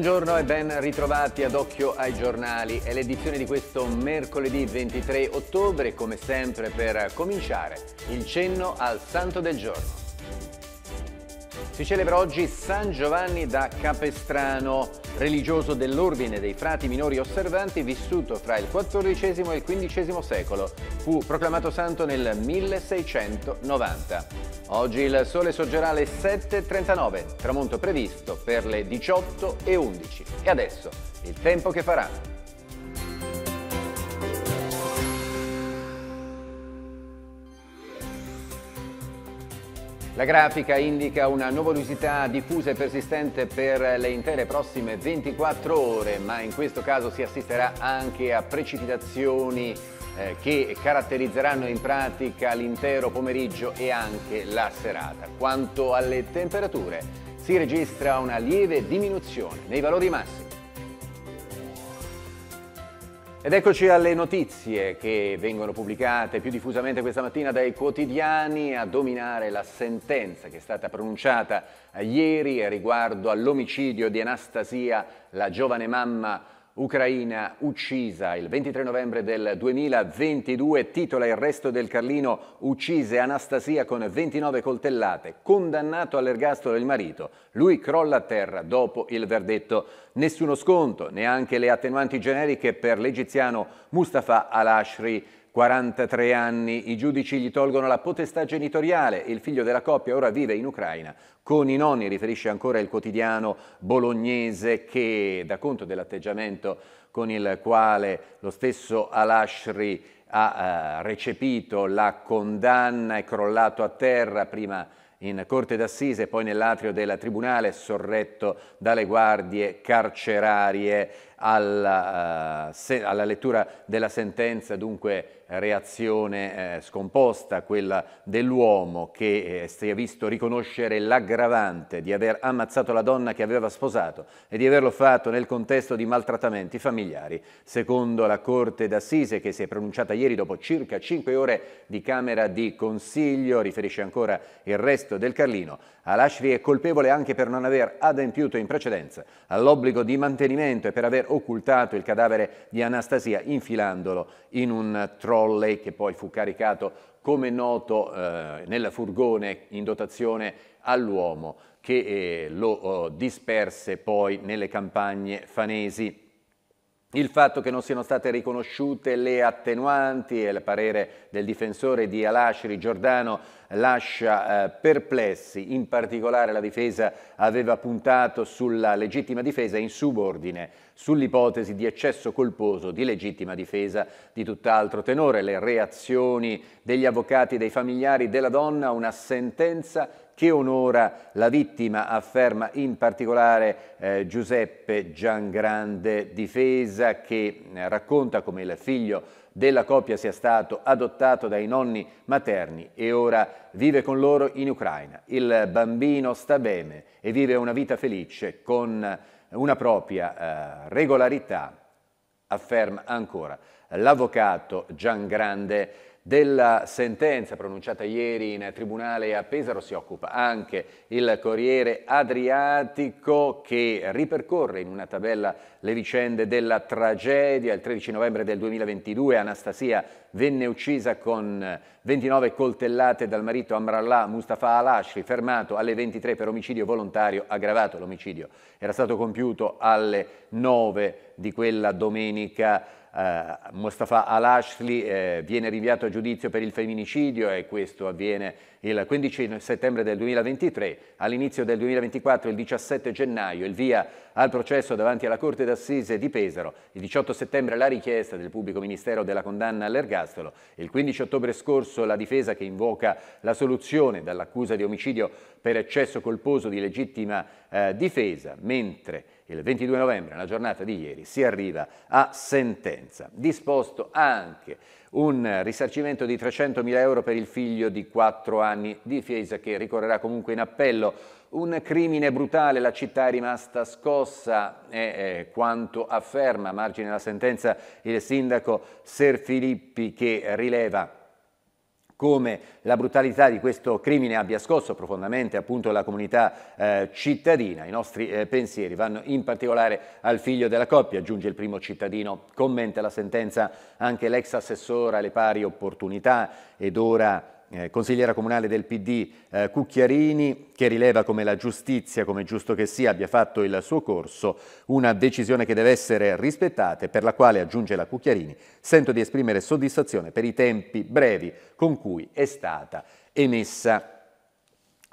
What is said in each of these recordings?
Buongiorno e ben ritrovati ad Occhio ai Giornali. È l'edizione di questo mercoledì 23 ottobre, come sempre per cominciare il cenno al santo del giorno. Si celebra oggi San Giovanni da Capestrano, religioso dell'ordine dei frati minori osservanti vissuto fra il XIV e il XV secolo. Fu proclamato santo nel 1690. Oggi il sole sorgerà alle 7.39, tramonto previsto per le 18.11. E adesso il tempo che farà. La grafica indica una nuvolosità diffusa e persistente per le intere prossime 24 ore, ma in questo caso si assisterà anche a precipitazioni eh, che caratterizzeranno in pratica l'intero pomeriggio e anche la serata. Quanto alle temperature, si registra una lieve diminuzione nei valori massimi. Ed eccoci alle notizie che vengono pubblicate più diffusamente questa mattina dai quotidiani a dominare la sentenza che è stata pronunciata ieri riguardo all'omicidio di Anastasia, la giovane mamma ucraina uccisa. Il 23 novembre del 2022 titola Il resto del Carlino uccise Anastasia con 29 coltellate, condannato all'ergastolo il marito. Lui crolla a terra dopo il verdetto. Nessuno sconto, neanche le attenuanti generiche per l'egiziano Mustafa al-Ashri 43 anni, i giudici gli tolgono la potestà genitoriale, il figlio della coppia ora vive in Ucraina con i nonni, riferisce ancora il quotidiano bolognese che dà conto dell'atteggiamento con il quale lo stesso Alashri ha eh, recepito la condanna, è crollato a terra prima in corte d'assise, poi nell'atrio del tribunale, sorretto dalle guardie carcerarie alla, eh, alla lettura della sentenza, dunque reazione eh, scomposta, quella dell'uomo che eh, si è visto riconoscere l'aggravante di aver ammazzato la donna che aveva sposato e di averlo fatto nel contesto di maltrattamenti familiari. Secondo la Corte d'Assise che si è pronunciata ieri dopo circa cinque ore di Camera di Consiglio, riferisce ancora il resto del Carlino, al-Ashri è colpevole anche per non aver adempiuto in precedenza all'obbligo di mantenimento e per aver occultato il cadavere di Anastasia infilandolo in un trolley che poi fu caricato, come noto, eh, nel furgone in dotazione all'uomo che eh, lo oh, disperse poi nelle campagne fanesi. Il fatto che non siano state riconosciute le attenuanti e il parere del difensore di Alashri Giordano lascia eh, perplessi, in particolare la difesa aveva puntato sulla legittima difesa in subordine, sull'ipotesi di eccesso colposo di legittima difesa di tutt'altro tenore, le reazioni degli avvocati e dei familiari della donna, una sentenza che onora la vittima, afferma in particolare eh, Giuseppe Giangrande Difesa che eh, racconta come il figlio della coppia sia stato adottato dai nonni materni e ora vive con loro in Ucraina. Il bambino sta bene e vive una vita felice con una propria eh, regolarità, afferma ancora l'avvocato Giangrande Difesa. Della sentenza pronunciata ieri in tribunale a Pesaro si occupa anche il Corriere Adriatico che ripercorre in una tabella le vicende della tragedia. Il 13 novembre del 2022 Anastasia venne uccisa con 29 coltellate dal marito Amrallah Mustafa Alashri, fermato alle 23 per omicidio volontario aggravato. L'omicidio era stato compiuto alle 9 di quella domenica Uh, Mustafa al-Ashli eh, viene rinviato a giudizio per il femminicidio e questo avviene il 15 settembre del 2023. All'inizio del 2024, il 17 gennaio, il via al processo davanti alla Corte d'Assise di Pesaro. Il 18 settembre la richiesta del pubblico ministero della condanna all'ergastolo. Il 15 ottobre scorso la difesa che invoca la soluzione dall'accusa di omicidio per eccesso colposo di legittima eh, difesa, mentre il 22 novembre, nella giornata di ieri, si arriva a sentenza. Disposto anche un risarcimento di 300.000 euro per il figlio di 4 anni di Fiesa che ricorrerà comunque in appello. Un crimine brutale, la città è rimasta scossa, è, quanto afferma a margine della sentenza il sindaco Ser Filippi che rileva come la brutalità di questo crimine abbia scosso profondamente appunto la comunità eh, cittadina. I nostri eh, pensieri vanno in particolare al figlio della coppia, aggiunge il primo cittadino, commenta la sentenza anche l'ex assessore alle pari opportunità ed ora eh, consigliera comunale del PD eh, Cucchiarini, che rileva come la giustizia, come giusto che sia, abbia fatto il suo corso, una decisione che deve essere rispettata e per la quale, aggiunge la Cucchiarini, sento di esprimere soddisfazione per i tempi brevi con cui è stata emessa.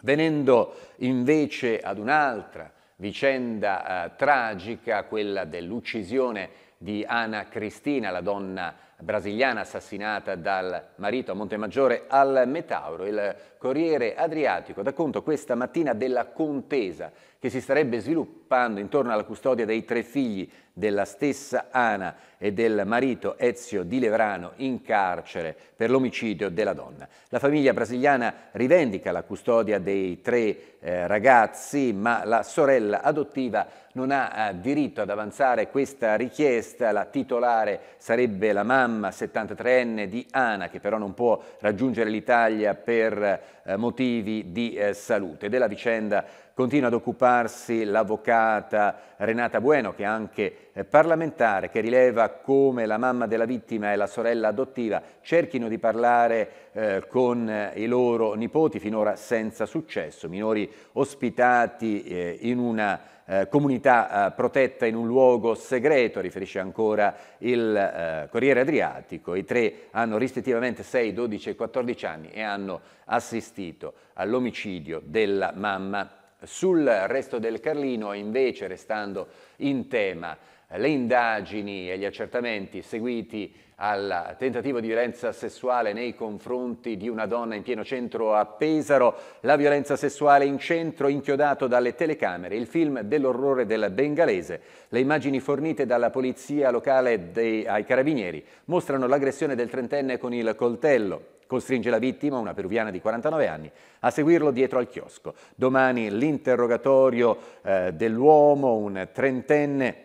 Venendo invece ad un'altra vicenda eh, tragica, quella dell'uccisione di Anna Cristina, la donna brasiliana assassinata dal marito a Montemaggiore al Metauro. Il Corriere Adriatico dà conto questa mattina della contesa che si starebbe sviluppando intorno alla custodia dei tre figli della stessa Ana e del marito Ezio Di Levrano in carcere per l'omicidio della donna. La famiglia brasiliana rivendica la custodia dei tre eh, ragazzi, ma la sorella adottiva non ha eh, diritto ad avanzare questa richiesta. La titolare sarebbe la mamma 73enne di Ana, che però non può raggiungere l'Italia per eh, motivi di eh, salute. Della vicenda Continua ad occuparsi l'avvocata Renata Bueno, che è anche eh, parlamentare, che rileva come la mamma della vittima e la sorella adottiva cerchino di parlare eh, con eh, i loro nipoti, finora senza successo. Minori ospitati eh, in una eh, comunità eh, protetta in un luogo segreto, riferisce ancora il Corriere Adriatico. I tre hanno rispettivamente 6, 12 e 14 anni e hanno assistito all'omicidio della mamma sul resto del Carlino, invece, restando in tema, le indagini e gli accertamenti seguiti al tentativo di violenza sessuale nei confronti di una donna in pieno centro a Pesaro, la violenza sessuale in centro inchiodato dalle telecamere, il film dell'orrore del bengalese. Le immagini fornite dalla polizia locale dei, ai carabinieri mostrano l'aggressione del trentenne con il coltello costringe la vittima, una peruviana di 49 anni, a seguirlo dietro al chiosco. Domani l'interrogatorio eh, dell'uomo, un trentenne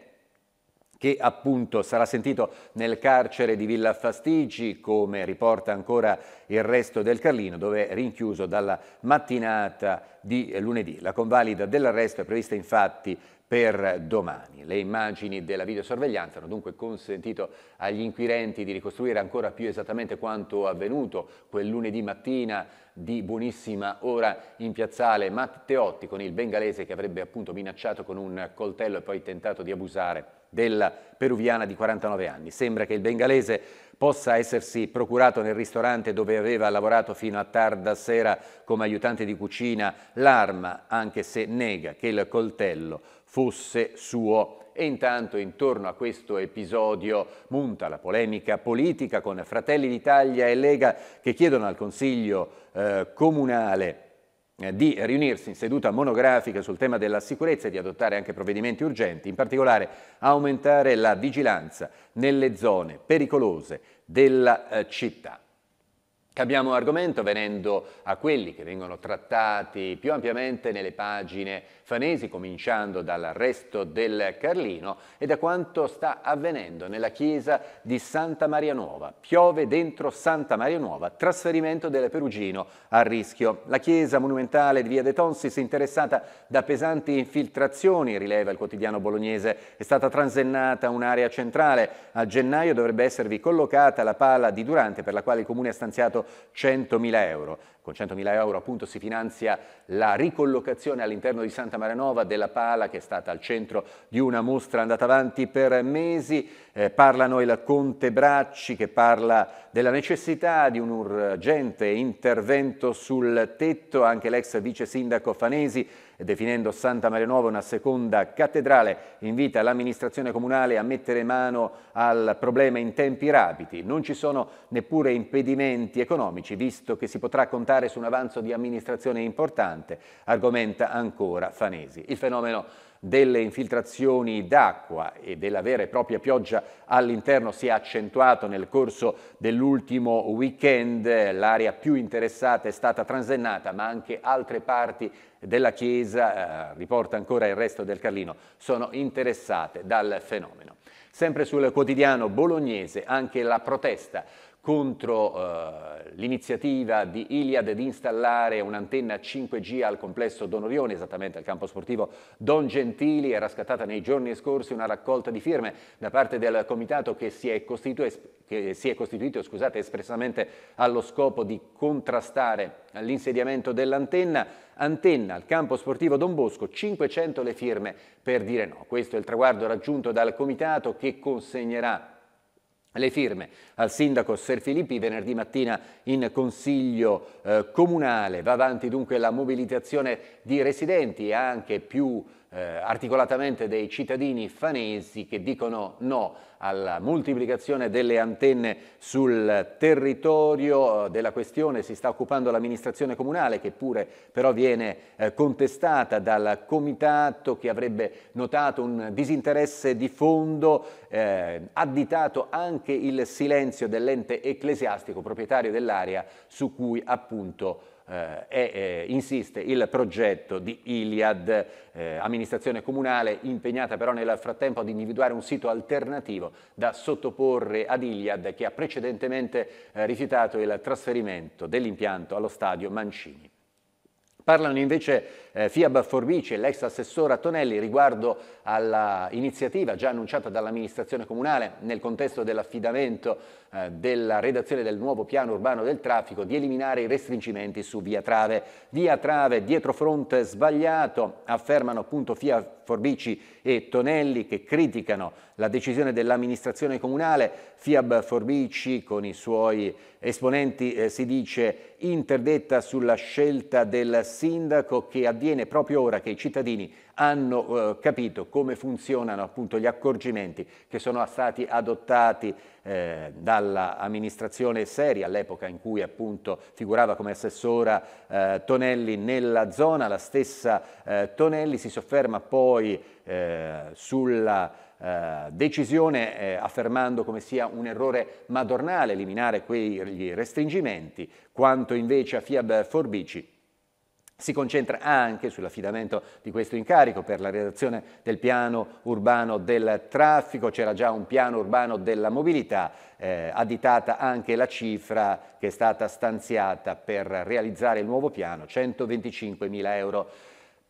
che appunto sarà sentito nel carcere di Villa Fastigi, come riporta ancora il resto del Carlino, dove è rinchiuso dalla mattinata di lunedì. La convalida dell'arresto è prevista infatti per domani. Le immagini della videosorveglianza hanno dunque consentito agli inquirenti di ricostruire ancora più esattamente quanto avvenuto quel lunedì mattina di buonissima ora in piazzale Matteotti con il bengalese che avrebbe appunto minacciato con un coltello e poi tentato di abusare della peruviana di 49 anni. Sembra che il bengalese possa essersi procurato nel ristorante dove aveva lavorato fino a tarda sera come aiutante di cucina l'arma, anche se nega che il coltello fosse suo. E intanto intorno a questo episodio munta la polemica politica con Fratelli d'Italia e Lega che chiedono al Consiglio eh, comunale eh, di riunirsi in seduta monografica sul tema della sicurezza e di adottare anche provvedimenti urgenti, in particolare aumentare la vigilanza nelle zone pericolose della eh, città. Cambiamo argomento venendo a quelli che vengono trattati più ampiamente nelle pagine Fanesi, cominciando dall'arresto del Carlino e da quanto sta avvenendo nella chiesa di Santa Maria Nuova. Piove dentro Santa Maria Nuova, trasferimento del Perugino a rischio. La chiesa monumentale di Via De Tonsis, interessata da pesanti infiltrazioni, rileva il quotidiano bolognese, è stata transennata un'area centrale. A gennaio dovrebbe esservi collocata la pala di Durante, per la quale il comune ha stanziato 100.000 euro. Con 100.000 euro appunto si finanzia la ricollocazione all'interno di Santa Maranova della pala che è stata al centro di una mostra andata avanti per mesi. Eh, parlano il Conte Bracci che parla della necessità di un urgente intervento sul tetto, anche l'ex vice sindaco Fanesi definendo Santa Maria Nuova una seconda cattedrale, invita l'amministrazione comunale a mettere mano al problema in tempi rapidi. Non ci sono neppure impedimenti economici, visto che si potrà contare su un avanzo di amministrazione importante, argomenta ancora Fanesi. Il fenomeno delle infiltrazioni d'acqua e della vera e propria pioggia all'interno si è accentuato nel corso dell'ultimo weekend. L'area più interessata è stata Transennata, ma anche altre parti della chiesa, eh, riporta ancora il resto del Carlino, sono interessate dal fenomeno. Sempre sul quotidiano bolognese anche la protesta contro eh, l'iniziativa di Iliad di installare un'antenna 5G al complesso Don Orione, esattamente al campo sportivo Don Gentili. Era scattata nei giorni scorsi una raccolta di firme da parte del comitato che si è costituito, si è costituito scusate, espressamente allo scopo di contrastare l'insediamento dell'antenna. Antenna al campo sportivo Don Bosco, 500 le firme per dire no. Questo è il traguardo raggiunto dal comitato che consegnerà le firme al sindaco Ser Filippi venerdì mattina in consiglio eh, comunale. Va avanti dunque la mobilitazione di residenti e anche più eh, articolatamente dei cittadini fanesi che dicono no alla moltiplicazione delle antenne sul territorio. Della questione si sta occupando l'amministrazione comunale che pure però viene eh, contestata dal comitato che avrebbe notato un disinteresse di fondo, eh, additato anche il silenzio dell'ente ecclesiastico proprietario dell'area su cui appunto eh, e eh, insiste il progetto di Iliad, eh, amministrazione comunale impegnata però nel frattempo ad individuare un sito alternativo da sottoporre ad Iliad che ha precedentemente eh, rifiutato il trasferimento dell'impianto allo stadio Mancini. Parlano invece eh, Fiaba Forbici e l'ex assessora Tonelli riguardo all'iniziativa già annunciata dall'amministrazione comunale nel contesto dell'affidamento eh, della redazione del nuovo piano urbano del traffico di eliminare i restringimenti su Via Trave. Via Trave dietro fronte sbagliato, affermano appunto Fiaba Forbici e Tonelli che criticano la decisione dell'amministrazione comunale. Fiab Forbici con i suoi esponenti eh, si dice interdetta sulla scelta del sindaco che avviene proprio ora che i cittadini hanno eh, capito come funzionano appunto gli accorgimenti che sono stati adottati eh, dall'amministrazione Seri all'epoca in cui appunto figurava come assessora eh, Tonelli nella zona, la stessa eh, Tonelli si sofferma poi eh, sulla eh, decisione eh, affermando come sia un errore madornale eliminare quei restringimenti, quanto invece a Fiab Forbici si concentra anche sull'affidamento di questo incarico per la redazione del piano urbano del traffico, c'era già un piano urbano della mobilità, eh, additata anche la cifra che è stata stanziata per realizzare il nuovo piano, 125 mila euro.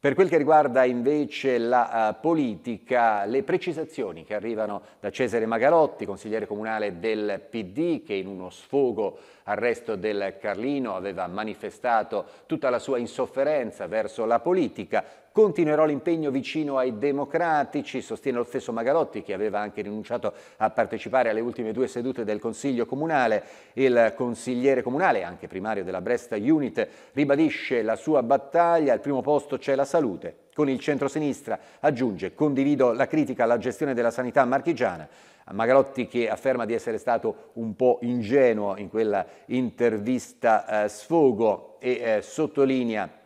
Per quel che riguarda invece la uh, politica, le precisazioni che arrivano da Cesare Magalotti, consigliere comunale del PD, che in uno sfogo al resto del Carlino aveva manifestato tutta la sua insofferenza verso la politica, Continuerò l'impegno vicino ai democratici, sostiene lo stesso Magalotti che aveva anche rinunciato a partecipare alle ultime due sedute del Consiglio Comunale. Il consigliere comunale, anche primario della Bresta Unit, ribadisce la sua battaglia, al primo posto c'è la salute. Con il centro-sinistra aggiunge condivido la critica alla gestione della sanità marchigiana. Magalotti che afferma di essere stato un po' ingenuo in quella intervista eh, sfogo e eh, sottolinea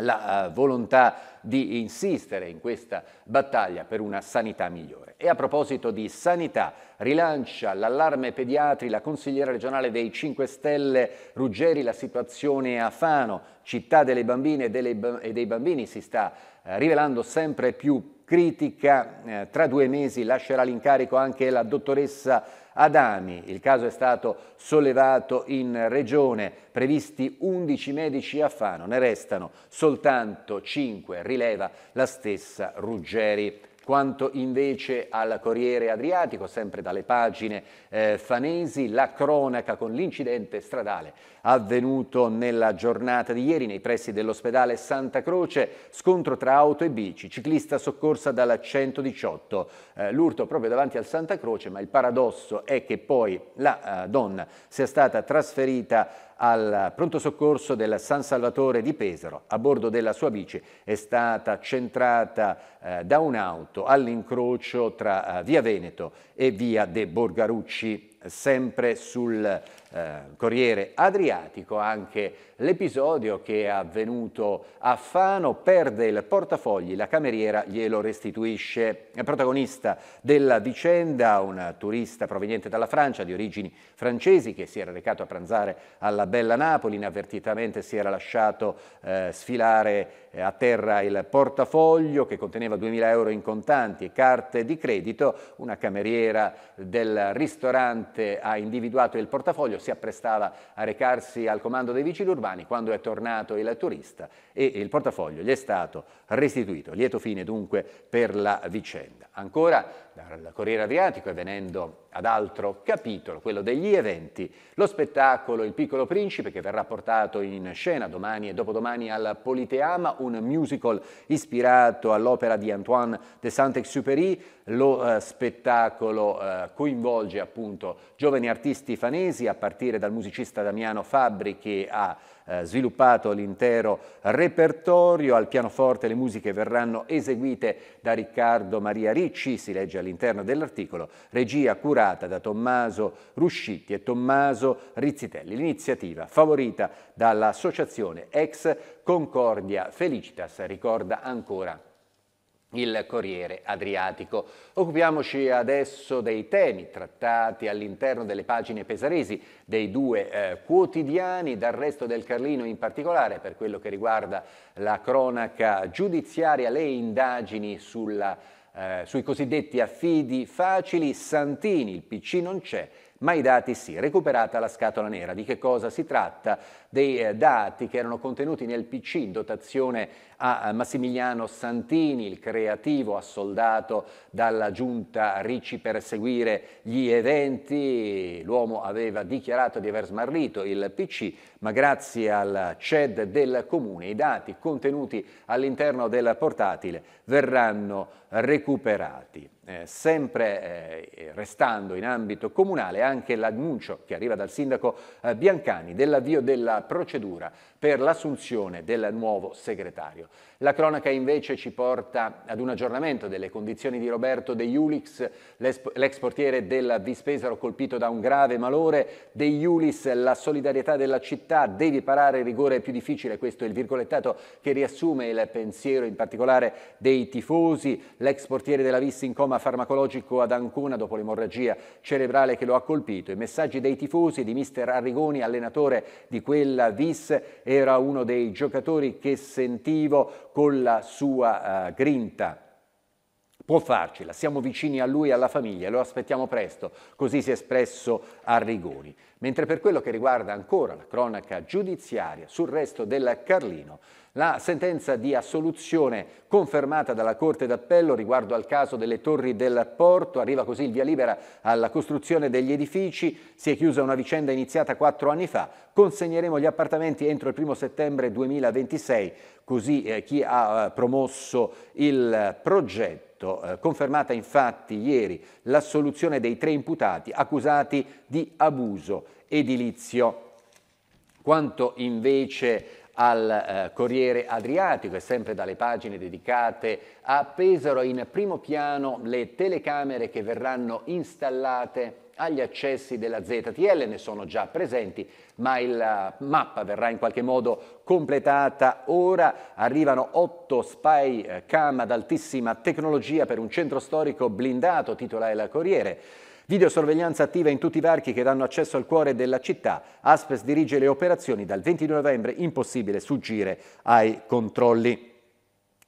la eh, volontà di insistere in questa battaglia per una sanità migliore. E a proposito di sanità, rilancia l'allarme pediatri la consigliera regionale dei 5 Stelle Ruggeri, la situazione a Fano, città delle bambine e, delle, e dei bambini si sta eh, rivelando sempre più critica. Eh, tra due mesi lascerà l'incarico anche la dottoressa Adami. Il caso è stato sollevato in regione, previsti 11 medici a Fano, ne restano soltanto 5, rileva la stessa Ruggeri. Quanto invece al Corriere Adriatico, sempre dalle pagine eh, fanesi, la cronaca con l'incidente stradale avvenuto nella giornata di ieri nei pressi dell'ospedale Santa Croce, scontro tra auto e bici, ciclista soccorsa dalla 118, eh, l'urto proprio davanti al Santa Croce, ma il paradosso è che poi la eh, donna sia stata trasferita al pronto soccorso del San Salvatore di Pesaro. A bordo della sua bici è stata centrata eh, da un'auto all'incrocio tra eh, via Veneto e via De Borgarucci sempre sul eh, Corriere Adriatico anche l'episodio che è avvenuto a Fano, perde il portafogli, la cameriera glielo restituisce. È protagonista della vicenda un turista proveniente dalla Francia di origini francesi che si era recato a pranzare alla Bella Napoli, inavvertitamente si era lasciato eh, sfilare eh, a terra il portafoglio che conteneva 2.000 euro in contanti e carte di credito, una cameriera del ristorante ha individuato il portafoglio, si apprestava a recarsi al comando dei vicini urbani quando è tornato il turista e il portafoglio gli è stato restituito. Lieto fine dunque per la vicenda. Ancora dal Corriere Adriatico e venendo ad altro capitolo, quello degli eventi, lo spettacolo Il piccolo principe che verrà portato in scena domani e dopodomani al Politeama, un musical ispirato all'opera di Antoine de Saint-Exupéry, lo eh, spettacolo eh, coinvolge appunto giovani artisti fanesi a partire dal musicista Damiano Fabri che ha eh, sviluppato l'intero repertorio. Al pianoforte le musiche verranno eseguite da Riccardo Maria Ricci, si legge all'interno dell'articolo, regia curata da Tommaso Ruscitti e Tommaso Rizzitelli. L'iniziativa favorita dall'associazione ex Concordia Felicitas ricorda ancora il Corriere Adriatico. Occupiamoci adesso dei temi trattati all'interno delle pagine pesaresi dei due eh, quotidiani, dal resto del Carlino in particolare per quello che riguarda la cronaca giudiziaria, le indagini sulla, eh, sui cosiddetti affidi facili, Santini, il PC non c'è, ma i dati sì. Recuperata la scatola nera. Di che cosa si tratta? dei eh, dati che erano contenuti nel PC in dotazione a Massimiliano Santini, il creativo assoldato dalla giunta Ricci per seguire gli eventi. L'uomo aveva dichiarato di aver smarrito il PC, ma grazie al CED del Comune i dati contenuti all'interno del portatile verranno recuperati. Eh, sempre eh, restando in ambito comunale anche l'annuncio che arriva dal sindaco eh, Biancani dell'avvio della procedura per l'assunzione del nuovo segretario. La cronaca invece ci porta ad un aggiornamento delle condizioni di Roberto De Iulix, l'ex portiere della Vispesaro colpito da un grave malore. De Iulix, la solidarietà della città, devi parare il rigore più difficile, questo è il virgolettato che riassume il pensiero in particolare dei tifosi. L'ex portiere della Vissi in coma farmacologico ad Ancona dopo l'emorragia cerebrale che lo ha colpito. I messaggi dei tifosi di mister Arrigoni, allenatore di quella Vis, era uno dei giocatori che sentivo con la sua eh, grinta può farcela, siamo vicini a lui e alla famiglia, lo aspettiamo presto, così si è espresso a Rigoni. Mentre per quello che riguarda ancora la cronaca giudiziaria sul resto del Carlino, la sentenza di assoluzione confermata dalla Corte d'Appello riguardo al caso delle torri del porto, arriva così il via libera alla costruzione degli edifici, si è chiusa una vicenda iniziata quattro anni fa, consegneremo gli appartamenti entro il primo settembre 2026, così eh, chi ha eh, promosso il progetto oggetto. Eh, confermata infatti ieri l'assoluzione dei tre imputati accusati di abuso edilizio. Quanto invece al eh, Corriere Adriatico e sempre dalle pagine dedicate a Pesaro in primo piano le telecamere che verranno installate agli accessi della ZTL, ne sono già presenti, ma la eh, mappa verrà in qualche modo completata ora. Arrivano otto spy eh, cam ad altissima tecnologia per un centro storico blindato, titola è Corriere. Videosorveglianza attiva in tutti i varchi che danno accesso al cuore della città. Aspes dirige le operazioni dal 22 novembre, impossibile sfuggire ai controlli.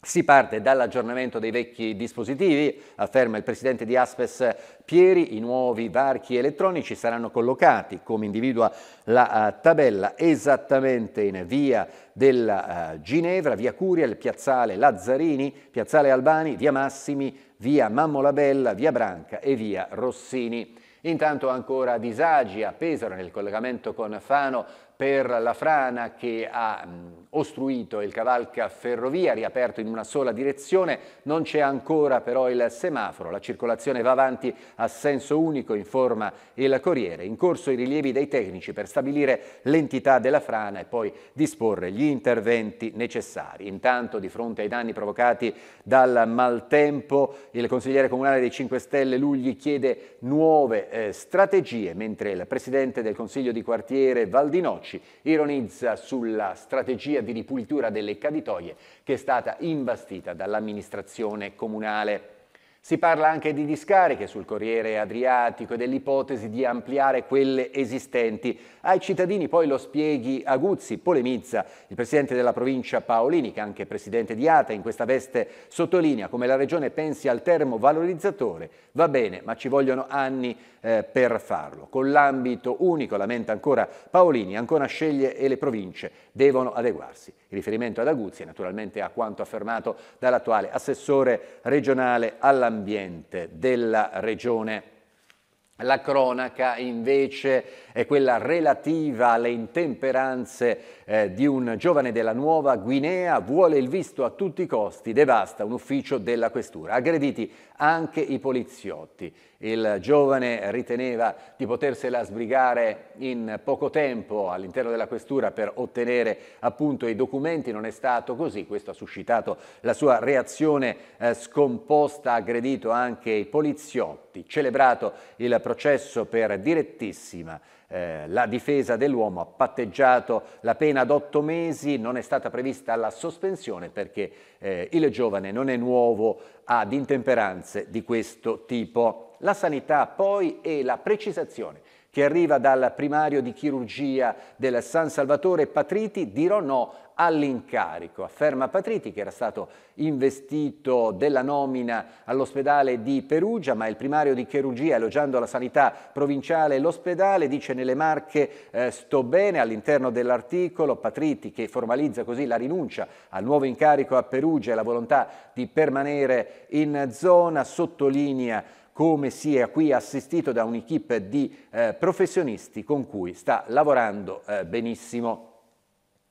Si parte dall'aggiornamento dei vecchi dispositivi, afferma il presidente di Aspes Pieri, i nuovi varchi elettronici saranno collocati, come individua la eh, tabella, esattamente in via della eh, Ginevra, via Curia, il piazzale Lazzarini, piazzale Albani, via Massimi, via Mammolabella, via Branca e via Rossini. Intanto ancora disagi a Pesaro nel collegamento con Fano per la frana che ha... Mh, mm, ostruito il cavalcaferrovia, riaperto in una sola direzione, non c'è ancora però il semaforo, la circolazione va avanti a senso unico, informa il Corriere, in corso i rilievi dei tecnici per stabilire l'entità della frana e poi disporre gli interventi necessari. Intanto di fronte ai danni provocati dal maltempo, il consigliere comunale dei 5 Stelle Lugli chiede nuove eh, strategie, mentre il presidente del Consiglio di quartiere Valdinocci ironizza sulla strategia di ripulitura delle caditoie che è stata imbastita dall'amministrazione comunale. Si parla anche di discariche sul Corriere Adriatico e dell'ipotesi di ampliare quelle esistenti. Ai cittadini poi lo spieghi Aguzzi, polemizza il presidente della provincia Paolini, che anche presidente di ATA, in questa veste sottolinea come la regione pensi al termovalorizzatore. Va bene, ma ci vogliono anni eh, per farlo. Con l'ambito unico, lamenta ancora Paolini, ancora sceglie e le province devono adeguarsi. Il riferimento ad Aguzzi è naturalmente a quanto affermato dall'attuale assessore regionale alla dell'ambiente della regione. La cronaca invece è quella relativa alle intemperanze eh, di un giovane della Nuova Guinea, vuole il visto a tutti i costi, devasta un ufficio della questura. Aggrediti anche i poliziotti. Il giovane riteneva di potersela sbrigare in poco tempo all'interno della questura per ottenere appunto i documenti, non è stato così, questo ha suscitato la sua reazione eh, scomposta, ha aggredito anche i poliziotti, celebrato il processo per direttissima eh, la difesa dell'uomo ha patteggiato la pena ad otto mesi, non è stata prevista la sospensione perché eh, il giovane non è nuovo ad intemperanze di questo tipo. La sanità poi e la precisazione che arriva dal primario di chirurgia del San Salvatore Patriti, dirò no all'incarico. Afferma Patriti che era stato investito della nomina all'ospedale di Perugia, ma il primario di chirurgia, elogiando la sanità provinciale e l'ospedale, dice nelle marche eh, sto bene all'interno dell'articolo Patriti che formalizza così la rinuncia al nuovo incarico a Perugia e la volontà di permanere in zona, sottolinea come si è qui assistito da un'equipe di eh, professionisti con cui sta lavorando eh, benissimo.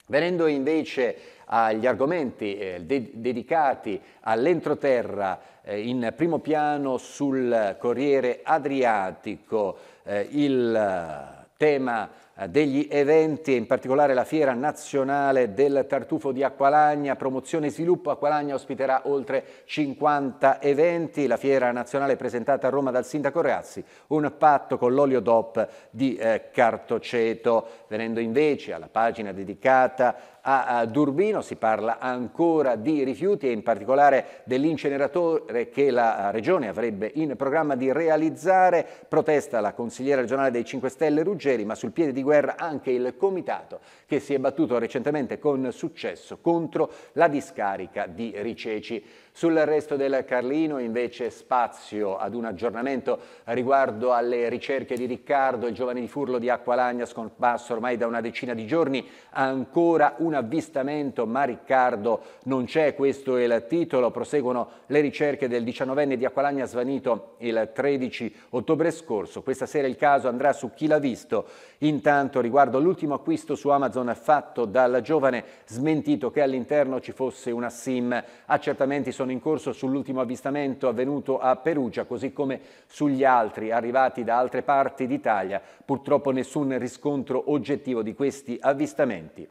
Venendo invece agli argomenti eh, de dedicati all'entroterra, eh, in primo piano sul Corriere Adriatico eh, il eh, tema eh, degli eventi, in particolare la Fiera Nazionale del Tartufo di Acqualagna, promozione e sviluppo. Acqualagna ospiterà oltre 50 eventi, la Fiera Nazionale presentata a Roma dal sindaco Reazzi, un patto con l'olio DOP di eh, cartoceto. Venendo invece alla pagina dedicata a Durbino si parla ancora di rifiuti e in particolare dell'inceneratore che la Regione avrebbe in programma di realizzare. Protesta la consigliera regionale dei 5 Stelle Ruggeri, ma sul piede di guerra anche il comitato che si è battuto recentemente con successo contro la discarica di Riceci. Sul resto del Carlino invece spazio ad un aggiornamento riguardo alle ricerche di Riccardo, il giovane di Furlo di Acqualagna scomparso ormai da una decina di giorni, ancora un avvistamento ma Riccardo non c'è, questo è il titolo, proseguono le ricerche del diciannovenne di Acqualagna svanito il 13 ottobre scorso, questa sera il caso andrà su chi l'ha visto, intanto riguardo l'ultimo acquisto su Amazon fatto dal giovane smentito che all'interno ci fosse una SIM, accertamenti sono sono in corso sull'ultimo avvistamento avvenuto a Perugia, così come sugli altri arrivati da altre parti d'Italia. Purtroppo nessun riscontro oggettivo di questi avvistamenti,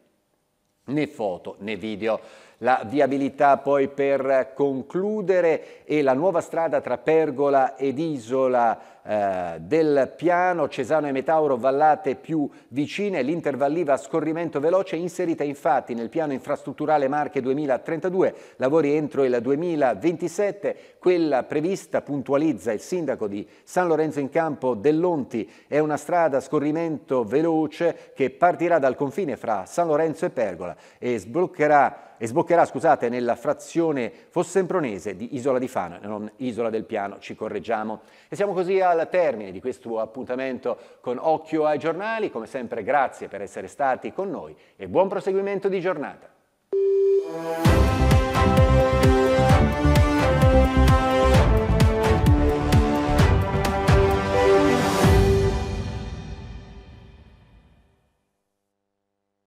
né foto né video la viabilità poi per concludere e la nuova strada tra Pergola ed Isola eh, del piano Cesano e Metauro vallate più vicine, l'intervalliva a scorrimento veloce inserita infatti nel piano infrastrutturale Marche 2032, lavori entro il 2027, quella prevista puntualizza il sindaco di San Lorenzo in Campo dell'Onti, è una strada a scorrimento veloce che partirà dal confine fra San Lorenzo e Pergola e sbloccherà e sboccherà scusate, nella frazione fossempronese di Isola di Fano, non Isola del Piano, ci correggiamo. E siamo così al termine di questo appuntamento con Occhio ai giornali, come sempre grazie per essere stati con noi e buon proseguimento di giornata.